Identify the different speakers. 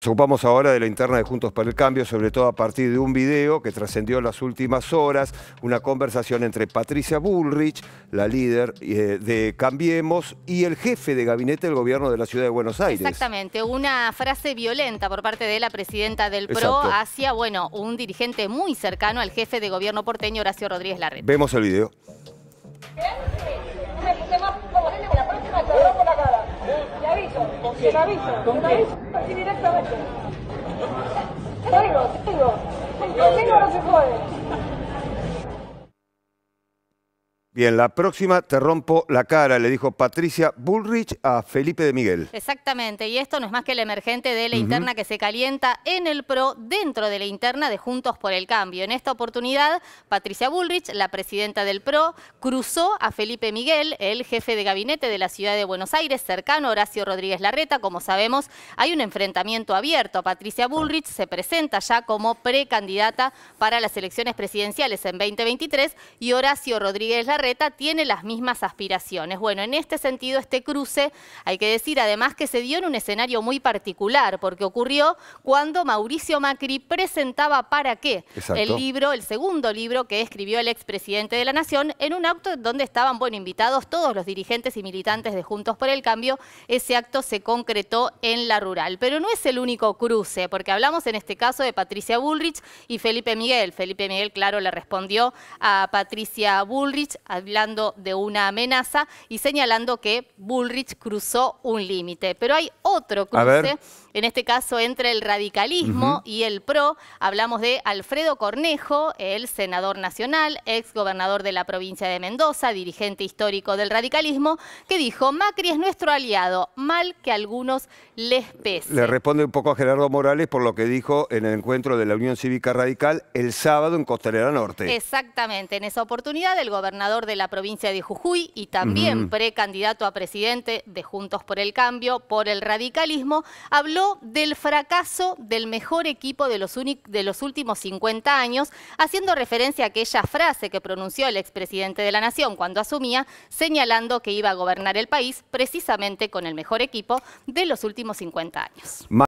Speaker 1: Nos ocupamos ahora de la interna de Juntos para el Cambio, sobre todo a partir de un video que trascendió las últimas horas, una conversación entre Patricia Bullrich, la líder eh, de Cambiemos, y el jefe de gabinete del gobierno de la Ciudad de Buenos Aires.
Speaker 2: Exactamente, una frase violenta por parte de la presidenta del PRO hacia, bueno, un dirigente muy cercano al jefe de gobierno porteño, Horacio Rodríguez Larreta.
Speaker 1: Vemos el video.
Speaker 2: Te aviso, te lo aviso, te lo aviso así directamente. Te digo, te digo, contigo no se puede.
Speaker 1: Bien, la próxima te rompo la cara, le dijo Patricia Bullrich a Felipe de Miguel.
Speaker 2: Exactamente, y esto no es más que el emergente de la interna que se calienta en el PRO dentro de la interna de Juntos por el Cambio. En esta oportunidad, Patricia Bullrich, la presidenta del PRO, cruzó a Felipe Miguel, el jefe de gabinete de la ciudad de Buenos Aires, cercano a Horacio Rodríguez Larreta. Como sabemos, hay un enfrentamiento abierto. Patricia Bullrich se presenta ya como precandidata para las elecciones presidenciales en 2023 y Horacio Rodríguez Larreta reta tiene las mismas aspiraciones. Bueno, en este sentido, este cruce, hay que decir además que se dio en un escenario muy particular, porque ocurrió cuando Mauricio Macri presentaba para qué el libro, el segundo libro que escribió el expresidente de la Nación, en un acto donde estaban, bueno, invitados todos los dirigentes y militantes de Juntos por el Cambio. Ese acto se concretó en la rural. Pero no es el único cruce, porque hablamos en este caso de Patricia Bullrich y Felipe Miguel. Felipe Miguel, claro, le respondió a Patricia Bullrich hablando de una amenaza y señalando que Bullrich cruzó un límite. Pero hay otro cruce en este caso entre el radicalismo y el PRO. Hablamos de Alfredo Cornejo, el senador nacional, ex gobernador de la provincia de Mendoza, dirigente histórico del radicalismo, que dijo, Macri es nuestro aliado, mal que algunos les pese. Le
Speaker 1: responde un poco a Gerardo Morales por lo que dijo en el encuentro de la Unión Cívica Radical el sábado en Costanera Norte.
Speaker 2: Exactamente, en esa oportunidad el gobernador de la provincia de Jujuy y también precandidato a presidente de Juntos por el Cambio, por el radicalismo, habló del fracaso del mejor equipo de los, de los últimos 50 años, haciendo referencia a aquella frase que pronunció el expresidente de la Nación cuando asumía, señalando que iba a gobernar el país precisamente con el mejor equipo de los últimos 50 años.